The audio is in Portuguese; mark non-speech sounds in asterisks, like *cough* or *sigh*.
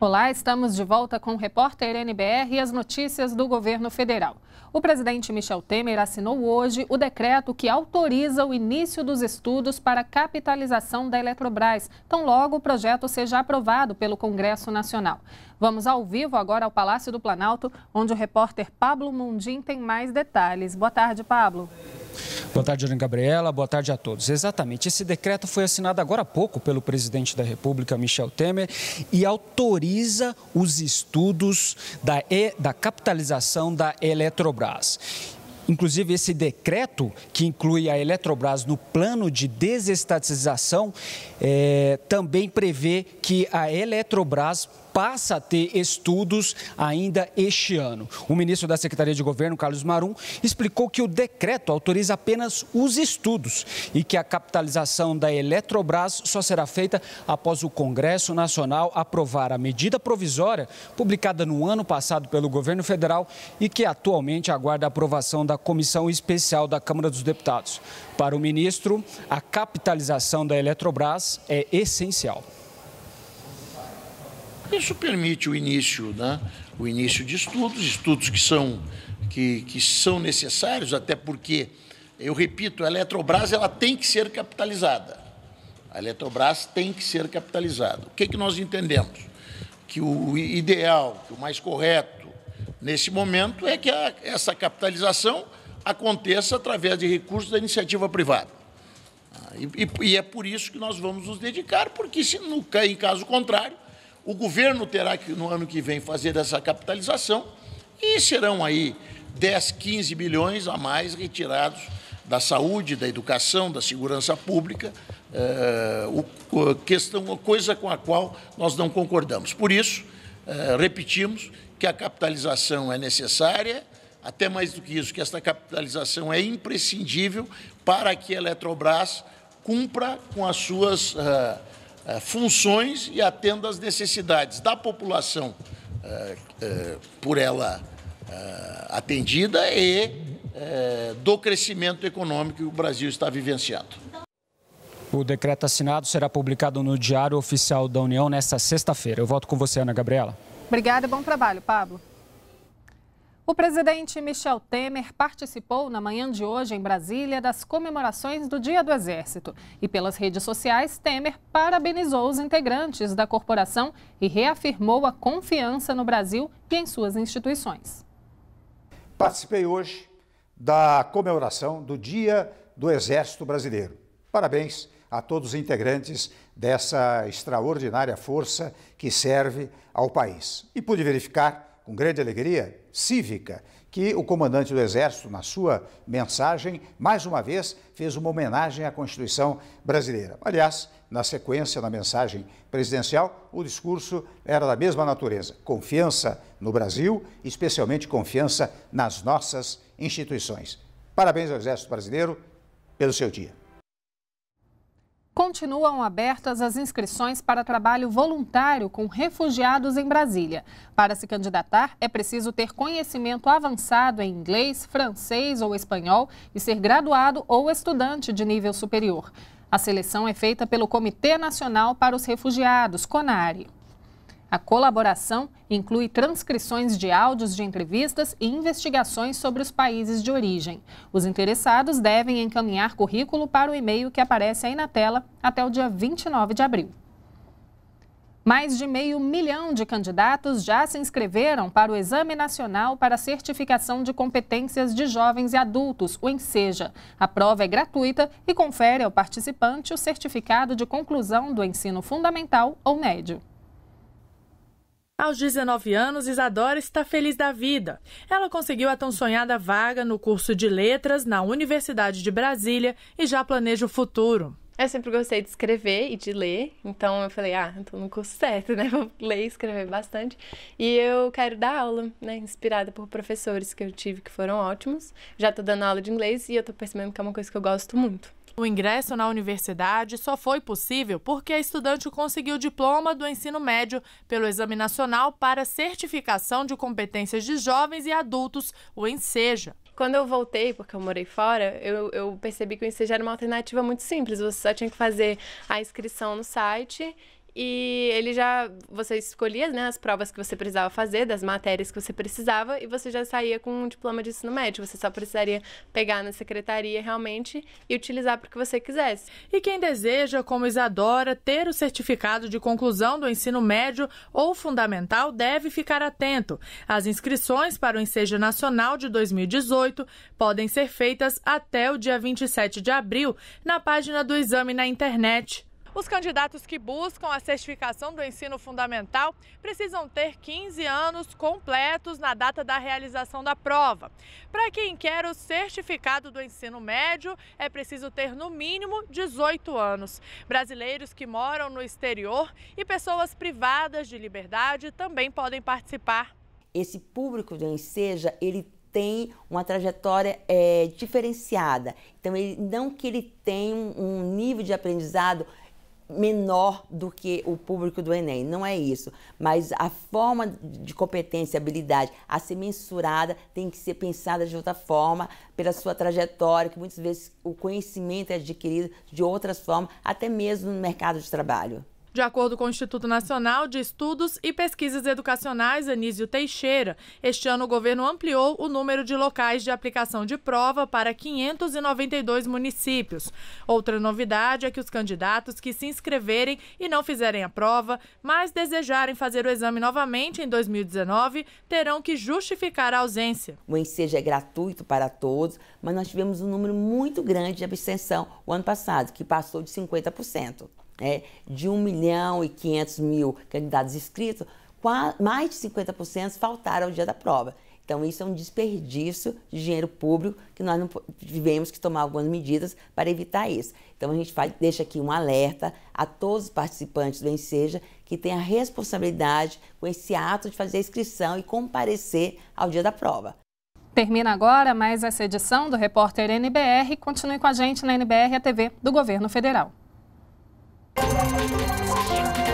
Olá, estamos de volta com o repórter NBR e as notícias do governo federal. O presidente Michel Temer assinou hoje o decreto que autoriza o início dos estudos para a capitalização da Eletrobras, tão logo o projeto seja aprovado pelo Congresso Nacional. Vamos ao vivo agora ao Palácio do Planalto, onde o repórter Pablo Mundim tem mais detalhes. Boa tarde, Pablo. Boa tarde, Ana Gabriela. Boa tarde a todos. Exatamente. Esse decreto foi assinado agora há pouco pelo presidente da República, Michel Temer, e autoriza os estudos da, e, da capitalização da Eletrobras. Inclusive, esse decreto, que inclui a Eletrobras no plano de desestatização, é, também prevê que a Eletrobras passa a ter estudos ainda este ano. O ministro da Secretaria de Governo, Carlos Marum, explicou que o decreto autoriza apenas os estudos e que a capitalização da Eletrobras só será feita após o Congresso Nacional aprovar a medida provisória publicada no ano passado pelo governo federal e que atualmente aguarda a aprovação da Comissão Especial da Câmara dos Deputados. Para o ministro, a capitalização da Eletrobras é essencial. Isso permite o início, né? o início de estudos, estudos que são, que, que são necessários, até porque, eu repito, a Eletrobras ela tem que ser capitalizada. A Eletrobras tem que ser capitalizada. O que, é que nós entendemos? Que o ideal, que o mais correto nesse momento é que a, essa capitalização aconteça através de recursos da iniciativa privada. Ah, e, e, e, é por isso que nós vamos nos dedicar, porque se no, em caso contrário, o governo terá que, no ano que vem, fazer essa capitalização e serão aí 10, 15 bilhões a mais retirados da saúde, da educação, da segurança pública, é, o, questão, coisa com a qual nós não concordamos. Por isso, é, repetimos que a capitalização é necessária, até mais do que isso, que esta capitalização é imprescindível para que a Eletrobras cumpra com as suas. Eh, eh, funções e atenda às necessidades da população eh, eh, por ela atendida e do crescimento econômico que o Brasil está vivenciando. O decreto assinado será publicado no Diário Oficial da União nesta sexta-feira. Eu volto com você, Ana Gabriela. Obrigada, bom trabalho, Pablo. O presidente Michel Temer participou na manhã de hoje em Brasília das comemorações do Dia do Exército. E pelas redes sociais, Temer parabenizou os integrantes da corporação e reafirmou a confiança no Brasil e em suas instituições. Participei hoje da comemoração do Dia do Exército Brasileiro. Parabéns a todos os integrantes dessa extraordinária força que serve ao país. E pude verificar, com grande alegria, cívica, que o comandante do Exército, na sua mensagem, mais uma vez fez uma homenagem à Constituição brasileira. Aliás, na sequência, na mensagem presidencial, o discurso era da mesma natureza: confiança no Brasil, especialmente confiança nas nossas instituições. Parabéns ao Exército Brasileiro pelo seu dia continuam abertas as inscrições para trabalho voluntário com refugiados em Brasília. Para se candidatar, é preciso ter conhecimento avançado em inglês, francês ou espanhol e ser graduado ou estudante de nível superior. A seleção é feita pelo Comitê Nacional para os Refugiados, CONARE. A colaboração inclui transcrições de áudios de entrevistas e investigações sobre os países de origem. Os interessados devem encaminhar currículo para o e-mail que aparece aí na tela até o dia 29 de abril. Mais de meio milhão de candidatos já se inscreveram para o Exame Nacional para Certificação de Competências de Jovens e Adultos, o Enseja. A prova é gratuita e confere ao participante o certificado de conclusão do ensino fundamental ou médio. Aos 19 anos, Isadora está feliz da vida. Ela conseguiu a tão sonhada vaga no curso de letras na Universidade de Brasília e já planeja o futuro. Eu sempre gostei de escrever e de ler, então eu falei, ah, tô no curso certo, *laughs* né? Vou ler e escrever bastante. E eu quero dar aula, né? Inspirada por professores que eu tive que foram ótimos. Já tô dando aula de inglês e eu tô percebendo que é uma coisa que eu gosto muito. O ingresso na universidade só foi possível porque a estudante conseguiu o diploma do ensino médio pelo Exame Nacional para Certificação de Competências de Jovens e Adultos, o ENSEJA. Quando eu voltei, porque eu morei fora, eu, eu percebi que o ENSEJA era uma alternativa muito simples. Você só tinha que fazer a inscrição no site e ele já. Você escolhia né, as provas que você precisava fazer, das matérias que você precisava, e você já saía com um diploma de ensino médio. Você só precisaria pegar na secretaria realmente e utilizar para o que você quisesse. E quem deseja, como Isadora, ter o certificado de conclusão do ensino médio ou fundamental deve ficar atento. As inscrições para o Ensejo Nacional de 2018 podem ser feitas até o dia 27 de abril na página do exame na internet os candidatos que buscam a certificação do ensino fundamental precisam ter 15 anos completos na data da realização da prova. Para quem quer o certificado do ensino médio, é preciso ter no mínimo 18 anos. Brasileiros que moram no exterior e pessoas privadas de liberdade também podem participar. Esse público do Enseja, ele tem uma trajetória é, diferenciada. Então, ele, não que ele tenha um, um nível de aprendizado menor do que o público do Enem, não é isso. Mas a forma de competência e habilidade a ser mensurada tem que ser pensada de outra forma, pela sua trajetória, que muitas vezes o conhecimento é adquirido de outras formas, até mesmo no mercado de trabalho. De acordo com o Instituto Nacional de Estudos e Pesquisas Educacionais Anísio Teixeira, este ano o governo ampliou o número de locais de aplicação de prova para 592 municípios. Outra novidade é que os candidatos que se inscreverem e não fizerem a prova, mas desejarem fazer o exame novamente em 2019, terão que justificar a ausência. O ensejo é gratuito para todos, mas nós tivemos um número muito grande de abstenção o ano passado, que passou de 50% é, de 1 milhão e 500 mil candidatos inscritos, mais de 50% faltaram ao dia da prova. Então, isso é um desperdício de dinheiro público que nós não tivemos que tomar algumas medidas para evitar isso. Então, a gente faz, deixa aqui um alerta a todos os participantes do Enseja que têm a responsabilidade com esse ato de fazer a inscrição e comparecer ao dia da prova. Termina agora mais essa edição do Repórter NBR. Continue com a gente na NBR a TV do Governo Federal. Thank you.